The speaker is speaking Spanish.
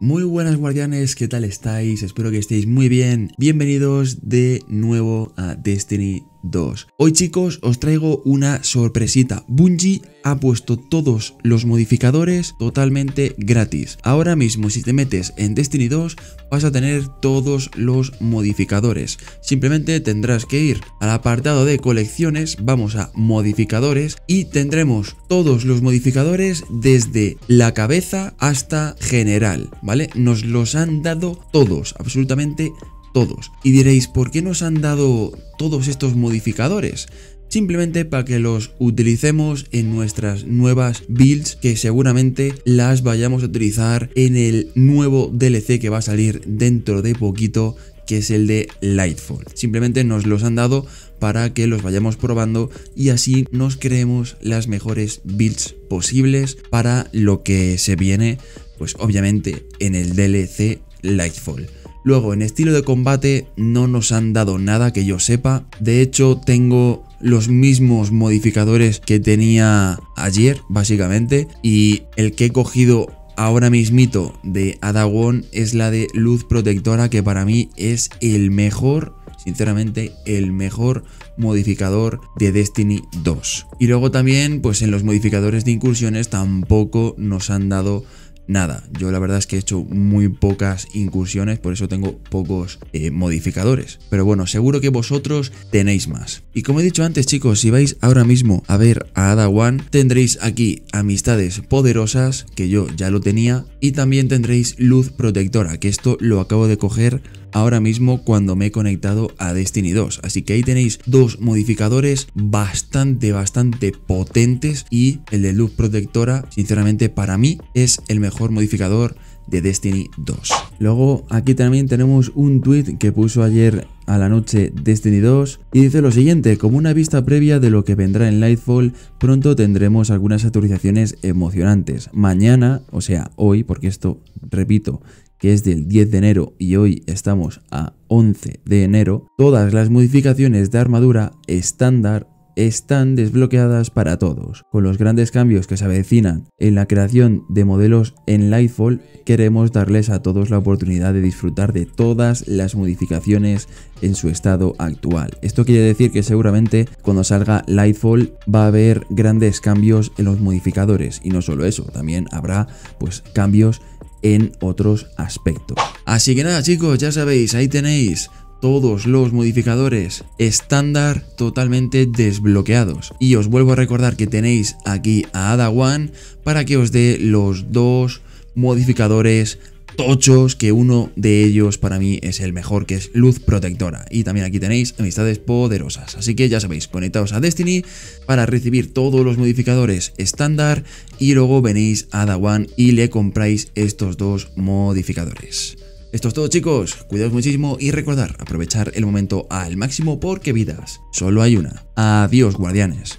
Muy buenas guardianes, ¿qué tal estáis? Espero que estéis muy bien. Bienvenidos de nuevo a Destiny Hoy chicos os traigo una sorpresita. Bungie ha puesto todos los modificadores totalmente gratis. Ahora mismo si te metes en Destiny 2 vas a tener todos los modificadores. Simplemente tendrás que ir al apartado de colecciones, vamos a modificadores y tendremos todos los modificadores desde la cabeza hasta general, ¿vale? Nos los han dado todos, absolutamente todos. Y diréis, ¿por qué nos han dado todos estos modificadores? simplemente para que los utilicemos en nuestras nuevas builds que seguramente las vayamos a utilizar en el nuevo DLC que va a salir dentro de poquito que es el de Lightfall. Simplemente nos los han dado para que los vayamos probando y así nos creemos las mejores builds posibles para lo que se viene, pues obviamente en el DLC Lightfall. Luego, en estilo de combate no nos han dado nada que yo sepa. De hecho, tengo los mismos modificadores que tenía ayer, básicamente. Y el que he cogido ahora mismito de adagón es la de luz protectora, que para mí es el mejor sinceramente el mejor modificador de Destiny 2. Y luego también, pues en los modificadores de incursiones tampoco nos han dado nada. Yo la verdad es que he hecho muy pocas incursiones, por eso tengo pocos eh, modificadores. Pero bueno, seguro que vosotros tenéis más. Y como he dicho antes, chicos, si vais ahora mismo a ver a Ada One, tendréis aquí amistades poderosas, que yo ya lo tenía, y también tendréis luz protectora, que esto lo acabo de coger ahora mismo cuando me he conectado a Destiny 2. Así que ahí tenéis dos modificadores bastante, bastante potentes y el de luz protectora, sinceramente para mí, es el mejor modificador de Destiny 2. Luego aquí también tenemos un tweet que puso ayer a la noche Destiny 2 y dice lo siguiente, como una vista previa de lo que vendrá en Lightfall, pronto tendremos algunas actualizaciones emocionantes. Mañana, o sea, hoy, porque esto, repito, que es del 10 de enero y hoy estamos a 11 de enero, todas las modificaciones de armadura estándar están desbloqueadas para todos. Con los grandes cambios que se avecinan en la creación de modelos en Lightfall, queremos darles a todos la oportunidad de disfrutar de todas las modificaciones en su estado actual. Esto quiere decir que seguramente cuando salga Lightfall va a haber grandes cambios en los modificadores y no solo eso, también habrá pues cambios en otros aspectos. Así que nada chicos, ya sabéis, ahí tenéis todos los modificadores estándar totalmente desbloqueados. Y os vuelvo a recordar que tenéis aquí a Ada One para que os dé los dos modificadores tochos, que uno de ellos para mí es el mejor, que es Luz Protectora. Y también aquí tenéis amistades poderosas. Así que ya sabéis, conectaos a Destiny para recibir todos los modificadores estándar y luego venís a Dawan y le compráis estos dos modificadores. Esto es todo chicos, cuidaos muchísimo y recordar aprovechar el momento al máximo porque vidas, solo hay una. Adiós guardianes.